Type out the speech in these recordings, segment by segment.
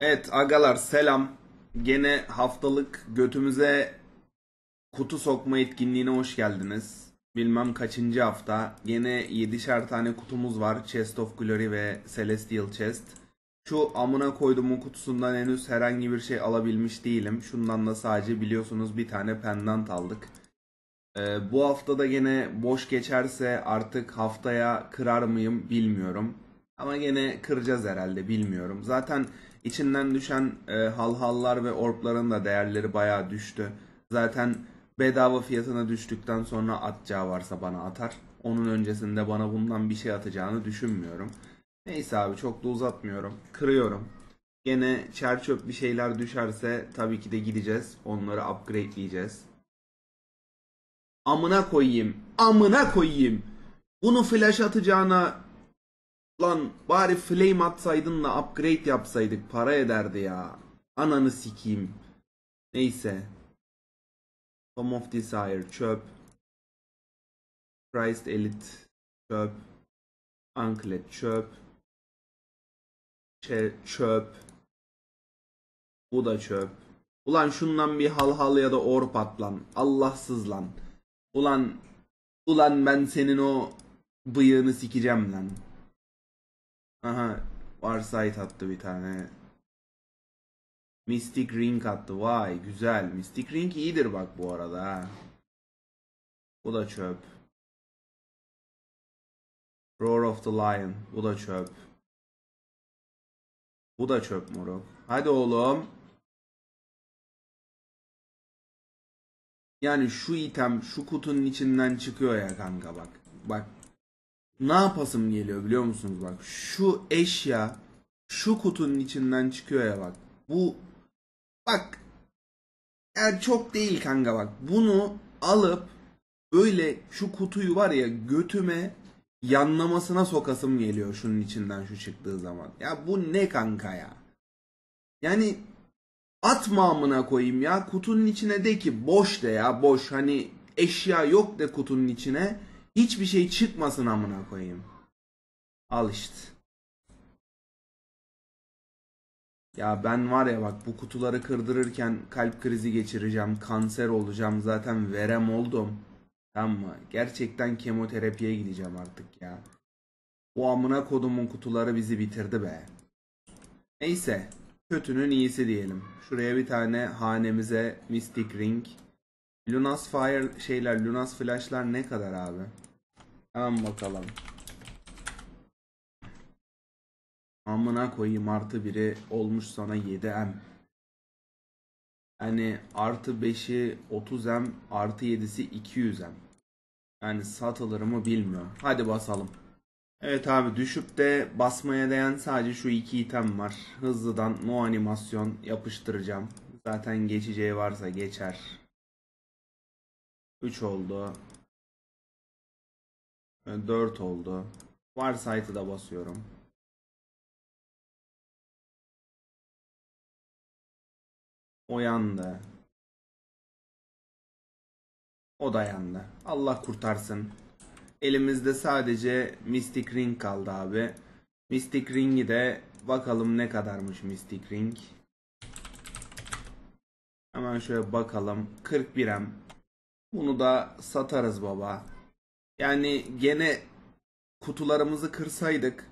Evet agalar selam. Gene haftalık götümüze kutu sokma etkinliğine hoş geldiniz. Bilmem kaçıncı hafta. Gene 7'şer tane kutumuz var. Chest of Glory ve Celestial Chest. Şu amına koyduğumun kutusundan henüz herhangi bir şey alabilmiş değilim. Şundan da sadece biliyorsunuz bir tane pendant aldık. Ee, bu haftada gene boş geçerse artık haftaya kırar mıyım bilmiyorum. Ama yine kıracağız herhalde bilmiyorum. Zaten içinden düşen e, halhallar ve orpların da değerleri bayağı düştü. Zaten bedava fiyatına düştükten sonra atacağı varsa bana atar. Onun öncesinde bana bundan bir şey atacağını düşünmüyorum. Neyse abi çok da uzatmıyorum. Kırıyorum. Gene çerçöp bir şeyler düşerse tabii ki de gideceğiz. Onları upgradeleyeceğiz. Amına koyayım. Amına koyayım. Bunu flash atacağına Lan bari flame atsaydın da upgrade yapsaydık para ederdi ya. Ananı sikeyim. Neyse. Tom of Desire çöp. Christ Elite çöp. Anklet çöp. Ç çöp. Bu da çöp. Ulan şundan bir hal hal ya da or patlan. Allahsız lan. Ulan ulan ben senin o bıyığını sikeceğim lan. Aha Farsight attı bir tane. Mystic Ring attı. Vay güzel. Mystic Ring iyidir bak bu arada. Bu da çöp. Roar of the Lion. Bu da çöp. Bu da çöp moruk. Hadi oğlum. Yani şu item şu kutunun içinden çıkıyor ya kanka bak. Bak ne yapasım geliyor biliyor musunuz bak. Şu eşya şu kutunun içinden çıkıyor ya bak. Bu bak yani çok değil kanka bak. Bunu alıp böyle şu kutuyu var ya götüme yanlamasına sokasım geliyor şunun içinden şu çıktığı zaman. Ya bu ne kanka ya? Yani atma amına koyayım ya. Kutunun içine de ki boş de ya boş. Hani eşya yok de kutunun içine. Hiçbir şey çıkmasın amına koyayım. Al işte. Ya ben var ya bak bu kutuları kırdırırken kalp krizi geçireceğim, kanser olacağım, zaten verem oldum. Tamam mı? Gerçekten kemoterapiye gideceğim artık ya. Bu amına kodumun kutuları bizi bitirdi be. Neyse. Kötünün iyisi diyelim. Şuraya bir tane hanemize Mystic Ring. Lunas Fire şeyler, Lunas Flash'lar ne kadar abi? Hemen bakalım. Amına koyayım artı biri olmuş sana 7M. Yani artı 5'i 30M artı 7'si 200M. Yani satılır mı bilmiyorum. Hadi basalım. Evet abi düşüp de basmaya değen sadece şu iki item var. Hızlıdan no animasyon yapıştıracağım. Zaten geçeceği varsa geçer. 3 oldu. 4 e, oldu. Var site'ı da basıyorum. O yandı. O da yandı. Allah kurtarsın. Elimizde sadece Mystic Ring kaldı abi. Mystic Ring'i de bakalım ne kadarmış Mystic Ring. Hemen şöyle bakalım. 41M. Bunu da satarız baba. Yani gene kutularımızı kırsaydık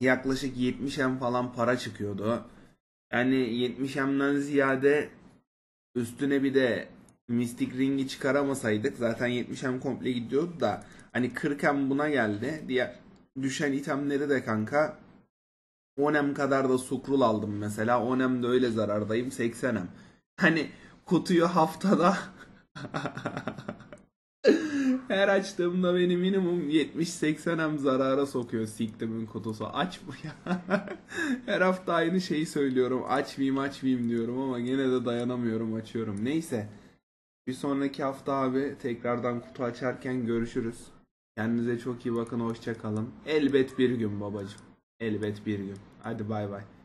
yaklaşık 70M falan para çıkıyordu. Yani 70M'den ziyade üstüne bir de Mystic Ring'i çıkaramasaydık zaten 70M komple gidiyordu da hani 40M buna geldi. Diğer düşen itemleri de kanka 10M kadar da sukrul aldım mesela. 10M de öyle zarardayım 80M. Hani kutuyu haftada Her açtığımda beni minimum 70-80'em zarara sokuyor siktimin kutusu. Aç mı ya? Her hafta aynı şeyi söylüyorum. Açmayayım açmayayım diyorum ama gene de dayanamıyorum açıyorum. Neyse. Bir sonraki hafta abi tekrardan kutu açarken görüşürüz. Kendinize çok iyi bakın hoşçakalın. Elbet bir gün babacım. Elbet bir gün. Hadi bay bay.